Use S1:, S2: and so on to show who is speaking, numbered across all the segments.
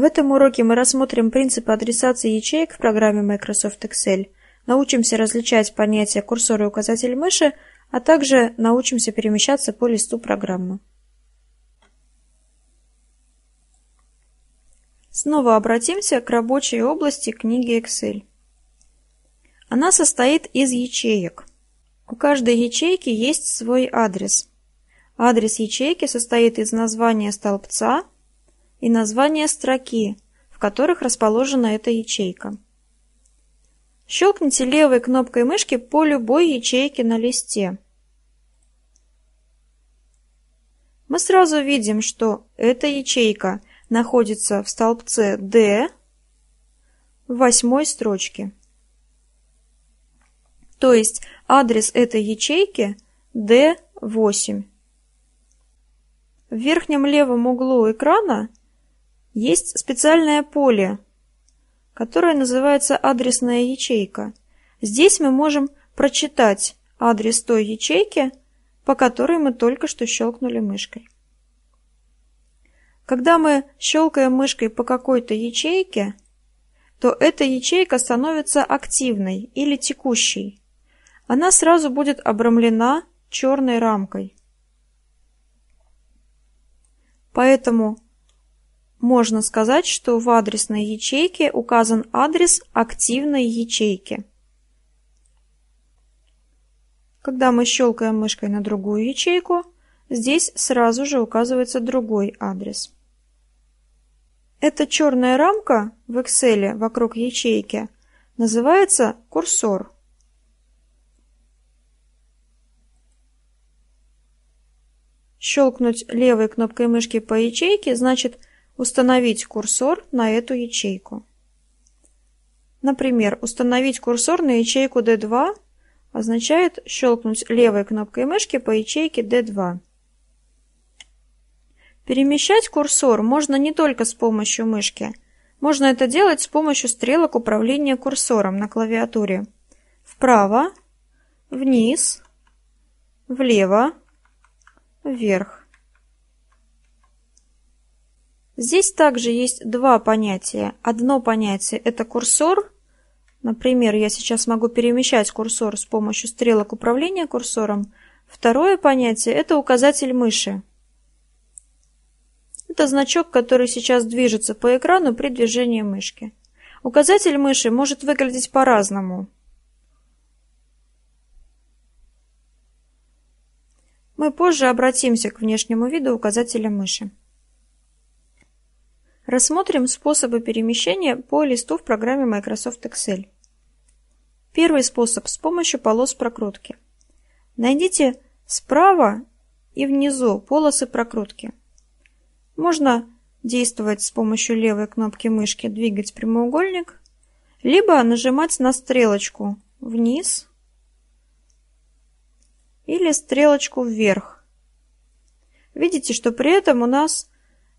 S1: В этом уроке мы рассмотрим принципы адресации ячеек в программе Microsoft Excel, научимся различать понятия курсор и указатель мыши, а также научимся перемещаться по листу программы. Снова обратимся к рабочей области книги Excel. Она состоит из ячеек. У каждой ячейки есть свой адрес. Адрес ячейки состоит из названия столбца – и название строки, в которых расположена эта ячейка. Щелкните левой кнопкой мышки по любой ячейке на листе. Мы сразу видим, что эта ячейка находится в столбце D в восьмой строчке. То есть адрес этой ячейки D8. В верхнем левом углу экрана есть специальное поле, которое называется адресная ячейка. Здесь мы можем прочитать адрес той ячейки, по которой мы только что щелкнули мышкой. Когда мы щелкаем мышкой по какой-то ячейке, то эта ячейка становится активной или текущей. Она сразу будет обрамлена черной рамкой. Поэтому можно сказать, что в адресной ячейке указан адрес активной ячейки. Когда мы щелкаем мышкой на другую ячейку, здесь сразу же указывается другой адрес. Эта черная рамка в Excel вокруг ячейки называется курсор. Щелкнуть левой кнопкой мышки по ячейке значит Установить курсор на эту ячейку. Например, установить курсор на ячейку D2 означает щелкнуть левой кнопкой мышки по ячейке D2. Перемещать курсор можно не только с помощью мышки. Можно это делать с помощью стрелок управления курсором на клавиатуре. Вправо, вниз, влево, вверх. Здесь также есть два понятия. Одно понятие – это курсор. Например, я сейчас могу перемещать курсор с помощью стрелок управления курсором. Второе понятие – это указатель мыши. Это значок, который сейчас движется по экрану при движении мышки. Указатель мыши может выглядеть по-разному. Мы позже обратимся к внешнему виду указателя мыши. Рассмотрим способы перемещения по листу в программе Microsoft Excel. Первый способ с помощью полос прокрутки. Найдите справа и внизу полосы прокрутки. Можно действовать с помощью левой кнопки мышки «Двигать прямоугольник», либо нажимать на стрелочку вниз или стрелочку вверх. Видите, что при этом у нас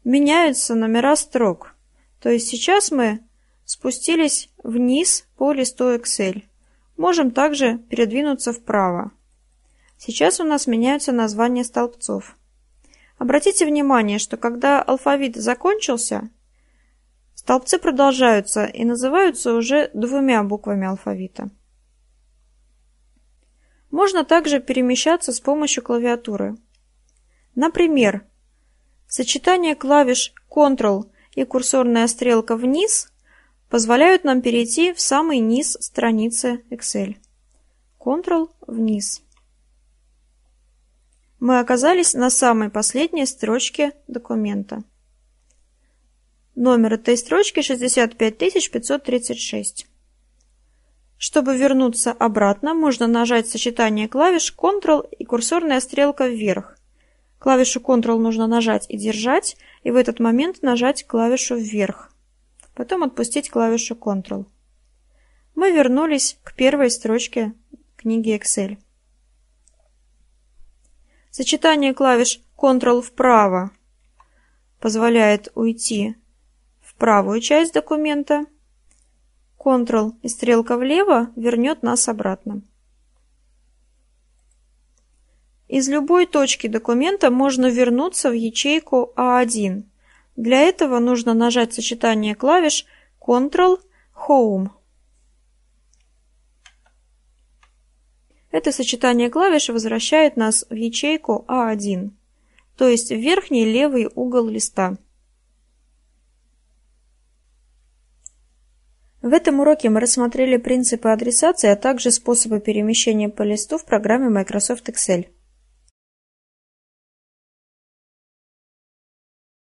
S1: меняются номера строк. То есть сейчас мы спустились вниз по листу Excel. Можем также передвинуться вправо. Сейчас у нас меняются названия столбцов. Обратите внимание, что когда алфавит закончился, столбцы продолжаются и называются уже двумя буквами алфавита. Можно также перемещаться с помощью клавиатуры. Например, Сочетание клавиш Ctrl и курсорная стрелка вниз позволяют нам перейти в самый низ страницы Excel. Ctrl вниз. Мы оказались на самой последней строчке документа. Номер этой строчки 65536. Чтобы вернуться обратно, можно нажать сочетание клавиш Ctrl и курсорная стрелка вверх. Клавишу Ctrl нужно нажать и держать, и в этот момент нажать клавишу вверх. Потом отпустить клавишу Ctrl. Мы вернулись к первой строчке книги Excel. Сочетание клавиш Ctrl вправо позволяет уйти в правую часть документа. Ctrl и стрелка влево вернет нас обратно. Из любой точки документа можно вернуться в ячейку А1. Для этого нужно нажать сочетание клавиш Ctrl Home. Это сочетание клавиш возвращает нас в ячейку А1, то есть в верхний левый угол листа. В этом уроке мы рассмотрели принципы адресации, а также способы перемещения по листу в программе Microsoft Excel.